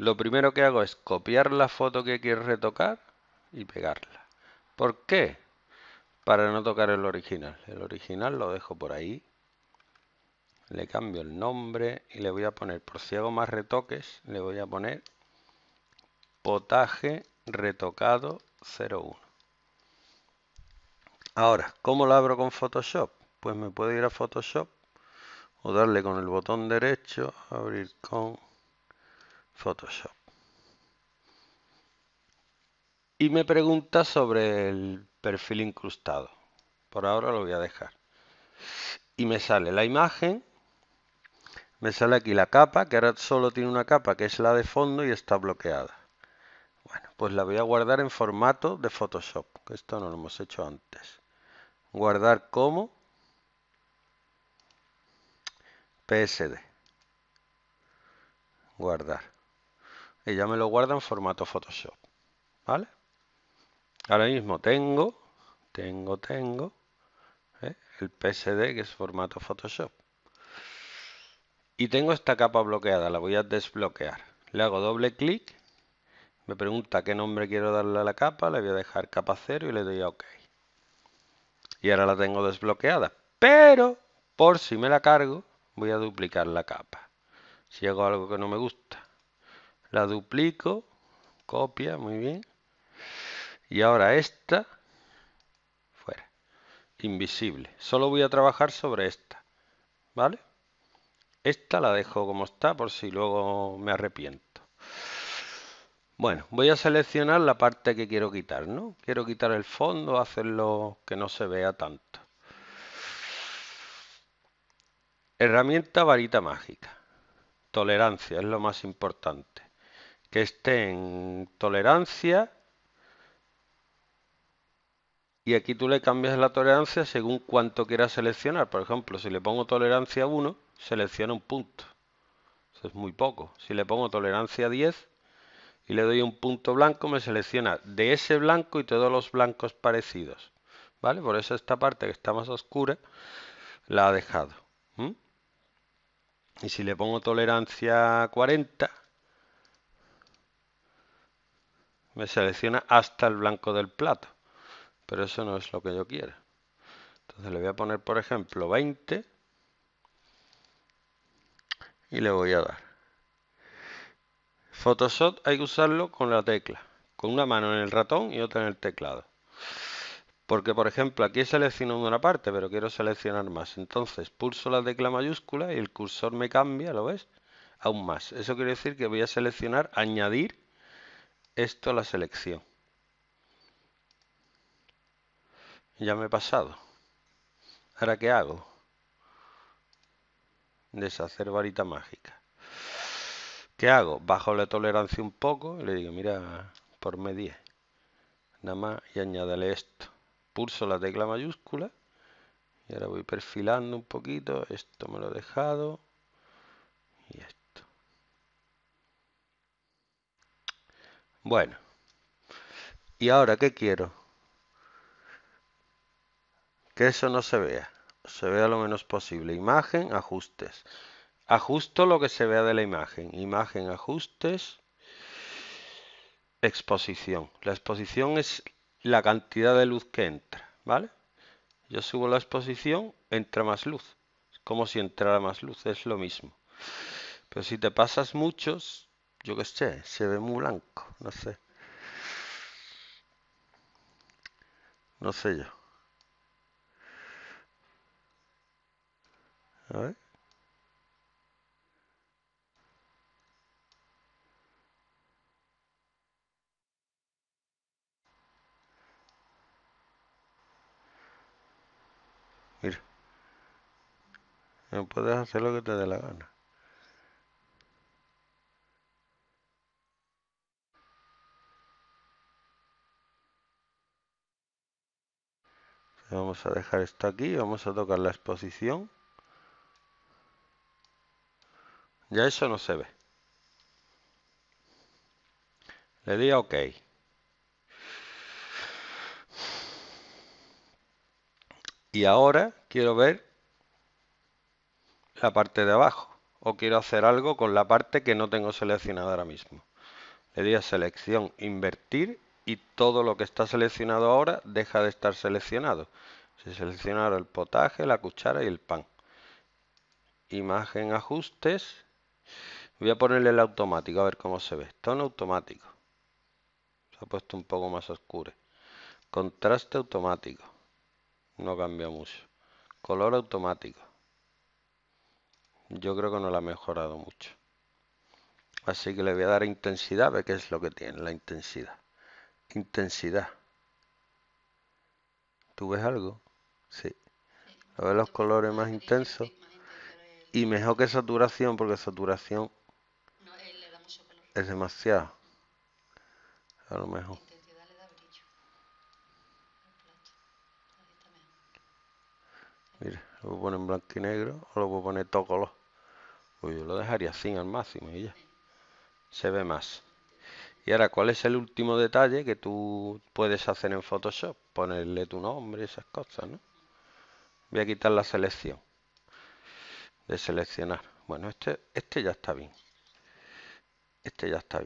lo primero que hago es copiar la foto que quiero retocar y pegarla. ¿Por qué? Para no tocar el original. El original lo dejo por ahí. Le cambio el nombre y le voy a poner, por si hago más retoques, le voy a poner potaje retocado 01. Ahora, ¿cómo lo abro con Photoshop? Pues me puedo ir a Photoshop o darle con el botón derecho, abrir con Photoshop. Y me pregunta sobre el perfil incrustado. Por ahora lo voy a dejar. Y me sale la imagen. Me sale aquí la capa, que ahora solo tiene una capa, que es la de fondo y está bloqueada. Bueno, pues la voy a guardar en formato de Photoshop, que esto no lo hemos hecho antes. Guardar como PSD. Guardar y ya me lo guarda en formato Photoshop. ¿Vale? Ahora mismo tengo, tengo, tengo ¿eh? el PSD que es formato Photoshop. Y tengo esta capa bloqueada, la voy a desbloquear. Le hago doble clic, me pregunta qué nombre quiero darle a la capa, le voy a dejar capa 0 y le doy a OK. Y ahora la tengo desbloqueada. Pero, por si me la cargo, voy a duplicar la capa. Si hago algo que no me gusta, la duplico, copia, muy bien. Y ahora esta, fuera, invisible. Solo voy a trabajar sobre esta, ¿vale? Esta la dejo como está por si luego me arrepiento. Bueno, voy a seleccionar la parte que quiero quitar, ¿no? Quiero quitar el fondo, hacerlo que no se vea tanto. Herramienta varita mágica. Tolerancia es lo más importante que esté en tolerancia y aquí tú le cambias la tolerancia según cuánto quieras seleccionar. Por ejemplo, si le pongo tolerancia 1, selecciona un punto. Eso es muy poco. Si le pongo tolerancia 10 y le doy un punto blanco, me selecciona de ese blanco y todos los blancos parecidos. ¿Vale? Por eso esta parte que está más oscura la ha dejado. Y si le pongo tolerancia 40, Me selecciona hasta el blanco del plato. Pero eso no es lo que yo quiero. Entonces le voy a poner, por ejemplo, 20. Y le voy a dar. Photoshop hay que usarlo con la tecla. Con una mano en el ratón y otra en el teclado. Porque, por ejemplo, aquí he seleccionado una parte, pero quiero seleccionar más. Entonces pulso la tecla mayúscula y el cursor me cambia, ¿lo ves? Aún más. Eso quiere decir que voy a seleccionar añadir esto la selección. Ya me he pasado. ¿Ahora qué hago? Deshacer varita mágica. ¿Qué hago? Bajo la tolerancia un poco le digo, mira, por media Nada más y añádale esto. Pulso la tecla mayúscula y ahora voy perfilando un poquito. Esto me lo he dejado y Bueno. ¿Y ahora qué quiero? Que eso no se vea. Se vea lo menos posible. Imagen, ajustes. Ajusto lo que se vea de la imagen. Imagen, ajustes. Exposición. La exposición es la cantidad de luz que entra. ¿Vale? Yo subo la exposición, entra más luz. como si entrara más luz. Es lo mismo. Pero si te pasas muchos, yo qué sé, se ve muy blanco, no sé. No sé yo. No puedes hacer lo que te dé la gana. Vamos a dejar esto aquí, vamos a tocar la exposición. Ya eso no se ve. Le di a OK. Y ahora quiero ver la parte de abajo. O quiero hacer algo con la parte que no tengo seleccionada ahora mismo. Le di a selección, invertir y todo lo que está seleccionado ahora deja de estar seleccionado. Se seleccionaron el potaje, la cuchara y el pan. Imagen ajustes. Voy a ponerle el automático a ver cómo se ve. Tono automático. Se ha puesto un poco más oscuro. Contraste automático. No cambia mucho. Color automático. Yo creo que no lo ha mejorado mucho. Así que le voy a dar intensidad a qué es lo que tiene la intensidad intensidad. ¿Tú ves algo? Sí. A ver los colores más intensos. Y mejor que saturación, porque saturación es demasiado. A lo mejor. Mira, lo voy poner en blanco y negro o lo voy poner todo color. Pues yo lo dejaría sin al máximo y ya. Se ve más. Y ahora, ¿cuál es el último detalle que tú puedes hacer en Photoshop? Ponerle tu nombre, esas cosas, ¿no? Voy a quitar la selección. De seleccionar. Bueno, este, este ya está bien. Este ya está bien.